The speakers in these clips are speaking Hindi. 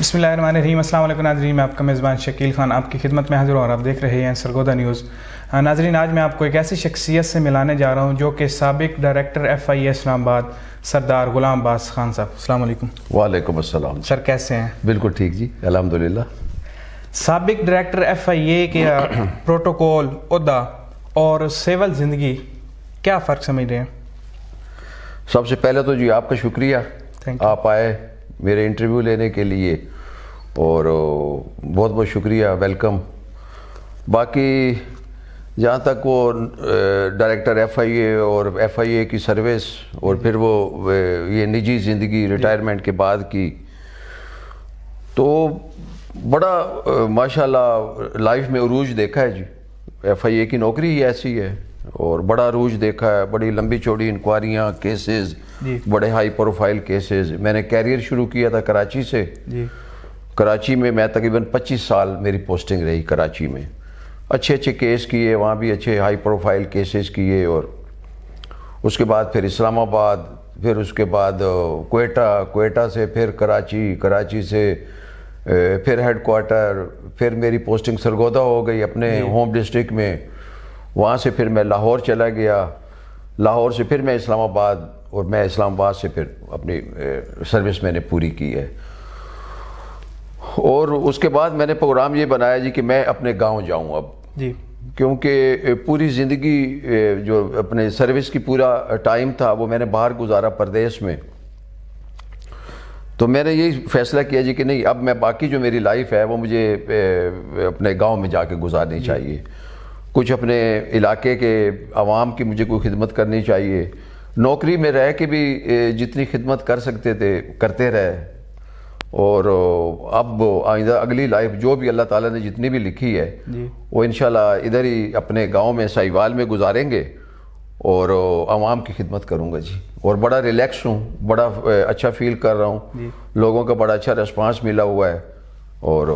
बसमिल असल नाजरीन मैं आपका मेज़बान शकील खान आपकी खिदमत में हाजिर और आप देख रहे हैं सरगोदा न्यूज़ नाजरीन आज मैं आपको एक ऐसी शख्सियत से मिलाने जा रहा हूँ जो कि सबक director F I Islamabad Sardar Ghulam Abbas Khan साहब अल्लाम वालेकुम अस्सलाम सर कैसे हैं बिल्कुल ठीक जी अलहमदिल्ला सबक डायरेक्टर एफ आई ए के प्रोटोकॉल उदा और सेवल ज़िंदगी क्या फ़र्क समझ रहे हैं सबसे पहले तो जी आपका शुक्रिया आप आए मेरे इंटरव्यू लेने के लिए और बहुत बहुत शुक्रिया वेलकम बाकी जहाँ तक वो डायरेक्टर एफआईए और एफआईए की सर्विस और फिर वो ये निजी ज़िंदगी रिटायरमेंट के बाद की तो बड़ा माशाल्लाह लाइफ में अरूज देखा है जी एफआईए की नौकरी ही ऐसी है और बड़ा रूज देखा है बड़ी लंबी चौड़ी इंक्वायरियाँ केसेस बड़े हाई प्रोफाइल केसेस मैंने कैरियर शुरू किया था कराची से कराची में मैं तकरीबन 25 साल मेरी पोस्टिंग रही कराची में अच्छे अच्छे केस किए वहाँ भी अच्छे हाई प्रोफाइल केसेस किए और उसके बाद फिर इस्लामाबाद फिर उसके बाद कोयटा कोयटा से फिर कराची कराची से फिर हेड क्वार्टर फिर मेरी पोस्टिंग सरगोदा हो गई अपने होम डिस्ट्रिक्ट में वहाँ से फिर मैं लाहौर चला गया लाहौर से फिर मैं इस्लामाबाद और मैं इस्लामाबाद से फिर अपनी सर्विस मैंने पूरी की है और उसके बाद मैंने प्रोग्राम ये बनाया जी कि मैं अपने गांव जाऊं अब जी क्योंकि पूरी ज़िंदगी जो अपने सर्विस की पूरा टाइम था वो मैंने बाहर गुजारा प्रदेश में तो मैंने यही फैसला किया जी कि नहीं अब मैं बाकी जो मेरी लाइफ है वो मुझे अपने गांव में जाके गुजारनी चाहिए कुछ अपने इलाके के आवाम की मुझे कोई खिदमत करनी चाहिए नौकरी में रह के भी जितनी खिदमत कर सकते थे करते रहे और अब आइंदा अगली लाइफ जो भी अल्लाह ताला ने जितनी भी लिखी है वो इन इधर ही अपने गांव में साहिवाल में गुजारेंगे और आवाम की खिदमत करूँगा जी और बड़ा रिलैक्स हूँ बड़ा अच्छा फील कर रहा हूँ लोगों का बड़ा अच्छा रिस्पांस मिला हुआ है और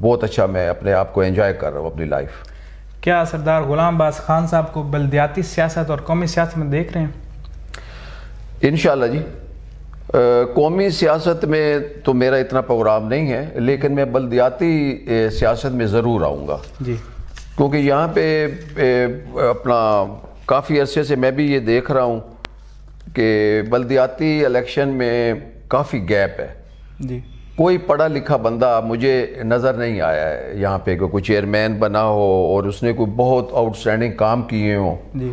बहुत अच्छा मैं अपने आप को एंजॉय कर रहा हूँ अपनी लाइफ क्या सरदार गुलाम अब्बास खान साहब को बलदियाती सियासत और कौमी सियासत में देख रहे हैं इन जी आ, कौमी सियासत में तो मेरा इतना प्रोग्राम नहीं है लेकिन मैं बलदियाती सियासत में ज़रूर आऊँगा जी क्योंकि यहाँ पे ए, अपना काफ़ी अरसे से मैं भी ये देख रहा हूँ कि बलदियाती इलेक्शन में काफ़ी गैप है जी कोई पढ़ा लिखा बंदा मुझे नज़र नहीं आया है यहाँ पे कोई चेयरमैन बना हो और उसने कोई बहुत आउटस्टैंडिंग काम किए हों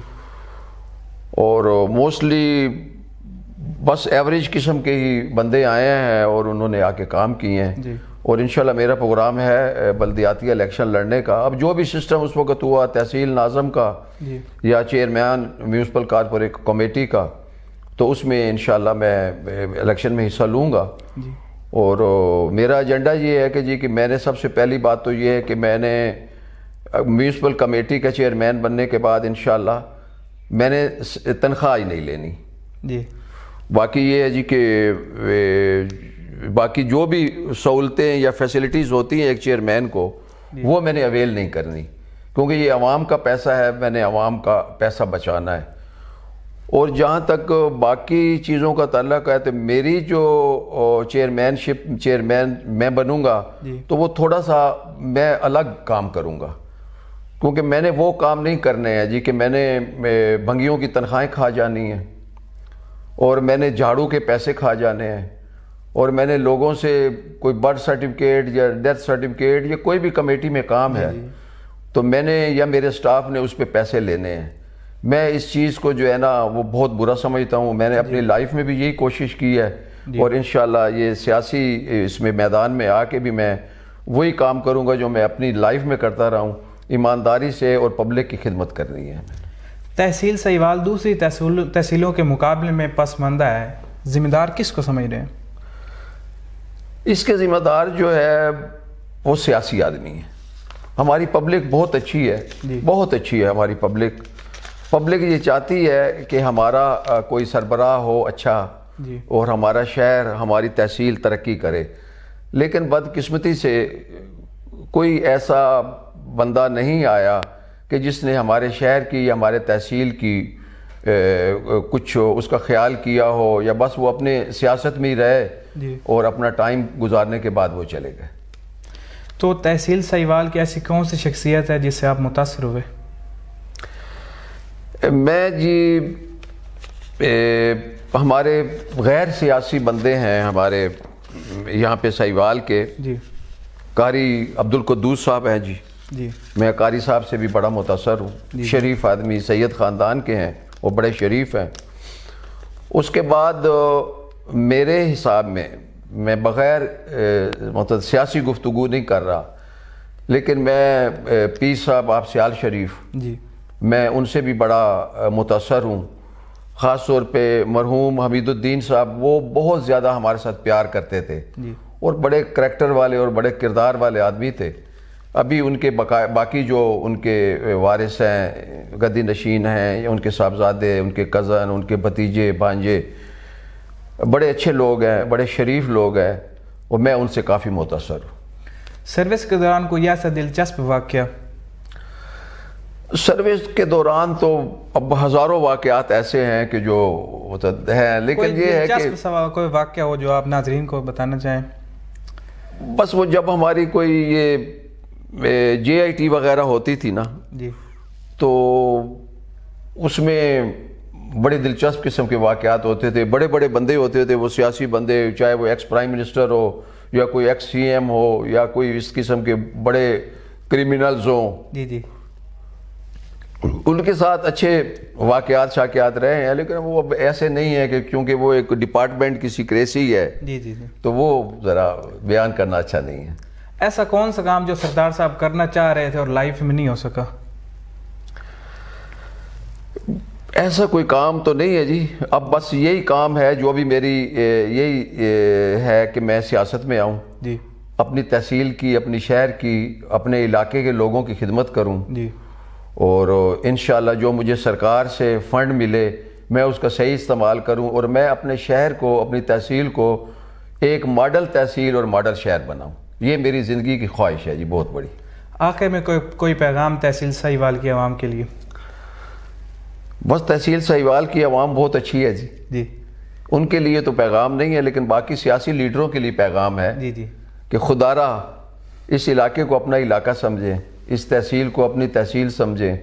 और मोस्टली बस एवरेज किस्म के ही बंदे आए हैं और उन्होंने आके काम किए हैं और इन मेरा प्रोग्राम है बल्दियाती इलेक्शन लड़ने का अब जो भी सिस्टम उस वक्त हुआ तहसील नाजम का या चेयरमैन म्यूनसिपल कॉरपोरेट कमेटी का तो उसमें इन मैं इलेक्शन में हिस्सा लूँगा और मेरा एजेंडा ये है कि जी कि मैंने सबसे पहली बात तो ये है कि मैंने म्यूनसिपल कमेटी का चेयरमैन बनने के बाद इन मैंने तनख्वाह ही नहीं लेनी जी बाकी ये है जी कि बाकी जो भी सहूलतें या फैसिलिटीज़ होती हैं एक चेयरमैन को वो मैंने अवेल नहीं करनी क्योंकि ये आवाम का पैसा है मैंने आवाम का पैसा बचाना है और जहाँ तक बाकी चीज़ों का तल्लक है तो मेरी जो चेयरमैनशिप चेयरमैन मैं बनूंगा तो वो थोड़ा सा मैं अलग काम करूँगा क्योंकि मैंने वो काम नहीं करने हैं जी कि मैंने भंगियों की तनख्वाहें खा जानी हैं और मैंने झाड़ू के पैसे खा जाने हैं और मैंने लोगों से कोई बर्थ सर्टिफिकेट या डेथ सर्टिफिकेट या कोई भी कमेटी में काम है तो मैंने या मेरे स्टाफ ने उस पर पैसे लेने हैं मैं इस चीज़ को जो है ना वो बहुत बुरा समझता हूँ मैंने अपनी लाइफ में भी यही कोशिश की है और इन ये सियासी इसमें मैदान में आके भी मैं वही काम करूँगा जो मैं अपनी लाइफ में करता रहा हूँ ईमानदारी से और पब्लिक की खिदमत करनी है तहसील सहीवाल दूसरी तहसील तहसीलों के मुकाबले में पसमंदा है जिम्मेदार किस को समझ रहे हैं इसके ज़िम्मेदार जो है वो सियासी आदमी है हमारी पब्लिक बहुत अच्छी है बहुत अच्छी है हमारी पब्लिक पब्लिक ये चाहती है कि हमारा कोई सरबराह हो अच्छा और हमारा शहर हमारी तहसील तरक्की करे लेकिन बदकिस्मती से कोई ऐसा बंदा नहीं आया कि जिसने हमारे शहर की या हमारे तहसील की ए, कुछ उसका ख्याल किया हो या बस वो अपने सियासत में ही रहे और अपना टाइम गुजारने के बाद वो चले गए तो तहसील सहीवाल की ऐसी कौन सी शख्सियत है जिससे आप मुतासर हुए मैं जी ए, हमारे गैर सियासी बंदे हैं हमारे यहाँ पे सहीवाल के जी कारी अब्दुल कद्दूस साहब हैं जी जी मैं कारी साहब से भी बड़ा मुतासर हूँ शरीफ आदमी सैयद ख़ानदान के हैं वो बड़े शरीफ हैं उसके बाद मेरे हिसाब में मैं बग़ैर मतलब सियासी गुफ्तु नहीं कर रहा लेकिन मैं पी साहब आप सियाल शरीफ जी मैं उनसे भी बड़ा मुतासर हूँ ख़ास तौर पर मरहूम हमीदुद्दीन साहब वो बहुत ज़्यादा हमारे साथ प्यार करते थे और बड़े करेक्टर वाले और बड़े किरदार वाले आदमी थे अभी उनके बका बाकी जो उनके वारिस हैं गदी नशीन हैं उनके साहबजादे उनके कज़न उनके भतीजे भांजे बड़े अच्छे लोग हैं बड़े शरीफ लोग हैं और मैं उनसे काफ़ी मुतासर हूँ सर्विस के दौरान कोई ऐसा दिलचस्प वाक्य सर्विस के दौरान तो अब हजारों वाकयात ऐसे हैं कि जो होता है लेकिन ये है कि कोई वाक्य हो जो आप नाजरीन को बताना चाहें बस वो जब हमारी कोई ये जे आई टी वगैरह होती थी ना जी तो उसमें बड़े दिलचस्प किस्म के वाकयात होते थे बड़े बड़े बंदे होते थे वो सियासी बंदे चाहे वो एक्स प्राइम मिनिस्टर हो या कोई एक्स सी एम हो या कोई इस किस्म के बड़े क्रिमिनल्स हों जी जी उनके साथ अच्छे वाकयात शाकयात रहे हैं लेकिन वो अब ऐसे नहीं है कि क्योंकि वो एक डिपार्टमेंट की सीक्रेसी है जी जी तो वो ज़रा बयान करना अच्छा नहीं है ऐसा कौन सा काम जो सरदार साहब करना चाह रहे थे और लाइफ में नहीं हो सका ऐसा कोई काम तो नहीं है जी अब बस यही काम है जो अभी मेरी यही है कि मैं सियासत में आऊँ जी अपनी तहसील की अपनी शहर की अपने इलाके के लोगों की खिदमत करूँ जी और इन जो मुझे सरकार से फ़ंड मिले मैं उसका सही इस्तेमाल करूं और मैं अपने शहर को अपनी तहसील को एक मॉडल तहसील और मॉडल शहर बनाऊं ये मेरी ज़िंदगी की ख्वाहिश है जी बहुत बड़ी आखिर में कोई कोई पैगाम तहसील सहीवाल की आवाम के लिए बस तहसील सहीवाल की आवाम बहुत अच्छी है जी जी उनके लिए तो पैगाम नहीं है लेकिन बाकी सियासी लीडरों के लिए पैगाम है जी जी कि खुदारा इस इलाके को अपना इलाका समझें इस तहसील को अपनी तहसील समझें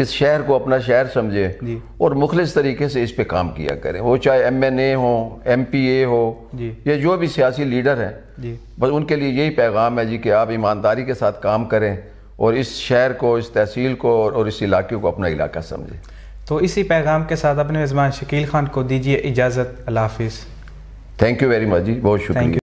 इस शहर को अपना शहर समझें और मुखलिस तरीके से इस पे काम किया करें वो चाहे एम एन ए हो एम पी ए हो या जो भी सियासी लीडर हैं बस उनके लिए यही पैगाम है जी कि आप ईमानदारी के साथ काम करें और इस शहर को इस तहसील को और इस इलाके को अपना इलाका समझें तो इसी पैगाम के साथ अपने मेज़बान शकील खान को दीजिए इजाज़त अल्लाह हाफिज़ थैंक यू वेरी मच जी बहुत शुक्रिया